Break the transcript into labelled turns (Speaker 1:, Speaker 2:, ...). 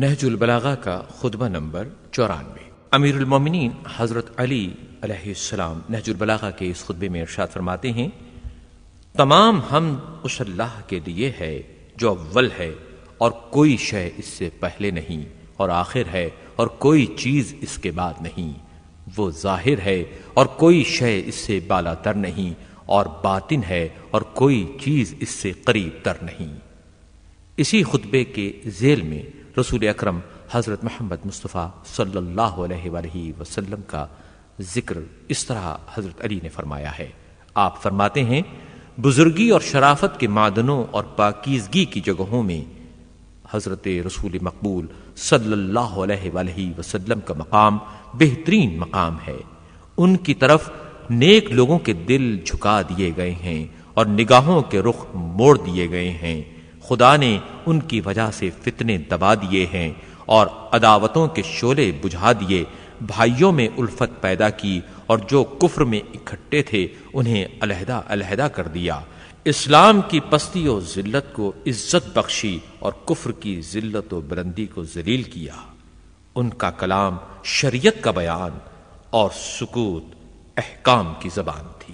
Speaker 1: نہج البلاغہ کا خطبہ نمبر چورانوے امیر المومنین حضرت علی علیہ السلام نہج البلاغہ کے اس خطبے میں ارشاد فرماتے ہیں تمام ہم اس اللہ کے لیے ہے جو اول ہے اور کوئی شے اس سے پہلے نہیں اور آخر ہے اور کوئی چیز اس کے بعد نہیں وہ ظاہر ہے اور کوئی شے اس سے بالا تر نہیں اور باطن ہے اور کوئی چیز اس سے قریب تر نہیں اسی خطبے کے ذیل میں رسول اکرم حضرت محمد مصطفیٰ صلی اللہ علیہ وآلہ وسلم کا ذکر اس طرح حضرت علی نے فرمایا ہے آپ فرماتے ہیں بزرگی اور شرافت کے معدنوں اور پاکیزگی کی جگہوں میں حضرت رسول مقبول صلی اللہ علیہ وآلہ وسلم کا مقام بہترین مقام ہے ان کی طرف نیک لوگوں کے دل جھکا دیے گئے ہیں اور نگاہوں کے رخ موڑ دیے گئے ہیں خدا نے ان کی وجہ سے فتنے دبا دیے ہیں اور عداوتوں کے شعلے بجھا دیے بھائیوں میں الفت پیدا کی اور جو کفر میں اکٹھے تھے انہیں علیحدہ علیحدہ کر دیا اسلام کی پستی و ذلت کو عزت بخشی اور کفر کی ذلت و بلندی کو ذلیل کیا ان کا کلام شریعت کا بیان اور سکوت احکام کی زبان تھی